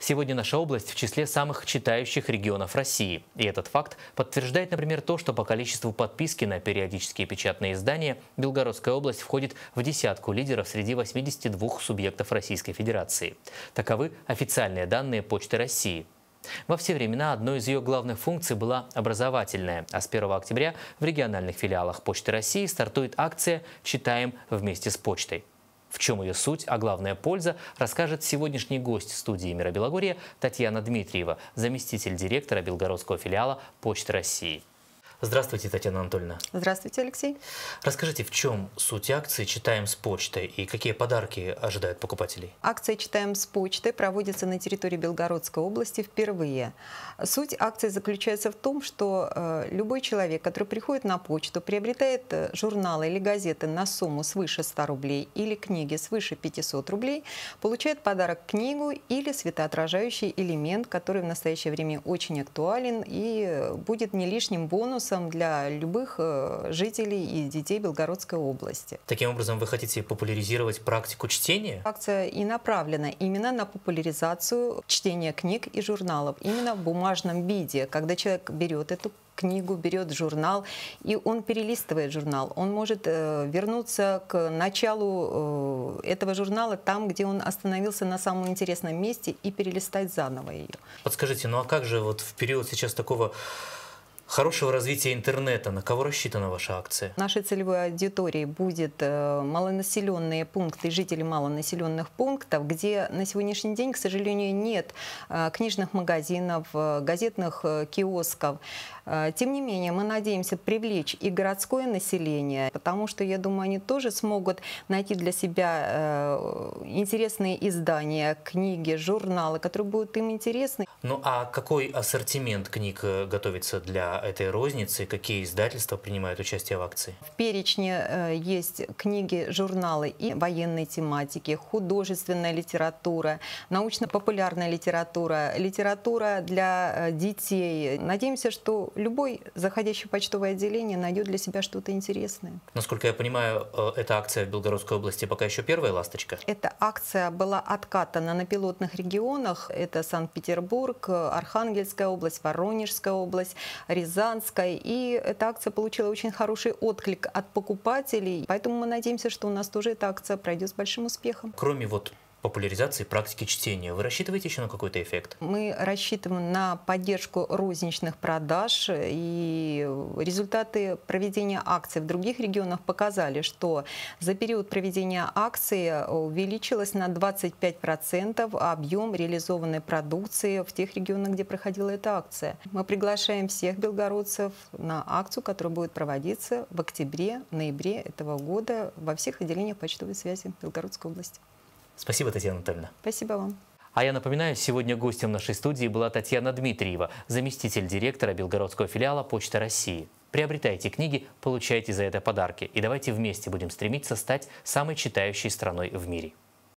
Сегодня наша область в числе самых читающих регионов России. И этот факт подтверждает, например, то, что по количеству подписки на периодические печатные издания Белгородская область входит в десятку лидеров среди 82 субъектов Российской Федерации. Таковы официальные данные Почты России. Во все времена одной из ее главных функций была образовательная, а с 1 октября в региональных филиалах Почты России стартует акция «Читаем вместе с почтой». В чем ее суть, а главная польза, расскажет сегодняшний гость студии «Мира Белогория» Татьяна Дмитриева, заместитель директора белгородского филиала Почты России. Здравствуйте, Татьяна Анатольевна. Здравствуйте, Алексей. Расскажите, в чем суть акции «Читаем с почтой» и какие подарки ожидают покупателей? Акция «Читаем с почтой» проводится на территории Белгородской области впервые. Суть акции заключается в том, что э, любой человек, который приходит на почту, приобретает э, журналы или газеты на сумму свыше 100 рублей или книги свыше 500 рублей, получает подарок книгу или светоотражающий элемент, который в настоящее время очень актуален и э, будет не лишним бонусом ресурсом для любых э, жителей и детей Белгородской области. Таким образом, вы хотите популяризировать практику чтения? Акция и направлена именно на популяризацию чтения книг и журналов, именно в бумажном виде, когда человек берет эту книгу, берет журнал, и он перелистывает журнал. Он может э, вернуться к началу э, этого журнала, там, где он остановился на самом интересном месте, и перелистать заново ее. Подскажите, ну а как же вот в период сейчас такого хорошего развития интернета. На кого рассчитана ваша акция? Нашей целевой аудиторией будет э, малонаселенные пункты, жители малонаселенных пунктов, где на сегодняшний день, к сожалению, нет э, книжных магазинов, э, газетных киосков. Тем не менее, мы надеемся привлечь и городское население, потому что, я думаю, они тоже смогут найти для себя интересные издания, книги, журналы, которые будут им интересны. Ну а какой ассортимент книг э, готовится для этой розницы? Какие издательства принимают участие в акции? В перечне э, есть книги, журналы и военной тематики, художественная литература, научно-популярная литература, литература для э, детей. Надеемся, что любой заходящий почтовое отделение найдет для себя что-то интересное. Насколько я понимаю, эта акция в Белгородской области пока еще первая ласточка? Это акция была откатана на пилотных регионах. Это Санкт-Петербург, Архангельская область, Воронежская область, Рязанская. И эта акция получила очень хороший отклик от покупателей. Поэтому мы надеемся, что у нас тоже эта акция пройдет с большим успехом. Кроме вот популяризации практики чтения. Вы рассчитываете еще на какой-то эффект? Мы рассчитываем на поддержку розничных продаж, и результаты проведения акций в других регионах показали, что за период проведения акции увеличилось на 25% объем реализованной продукции в тех регионах, где проходила эта акция. Мы приглашаем всех белгородцев на акцию, которая будет проводиться в октябре-ноябре этого года во всех отделениях почтовой связи Белгородской области. Спасибо, Татьяна Анатольевна. Спасибо вам. А я напоминаю, сегодня гостем нашей студии была Татьяна Дмитриева, заместитель директора Белгородского филиала Почта России. Приобретайте книги, получайте за это подарки. И давайте вместе будем стремиться стать самой читающей страной в мире.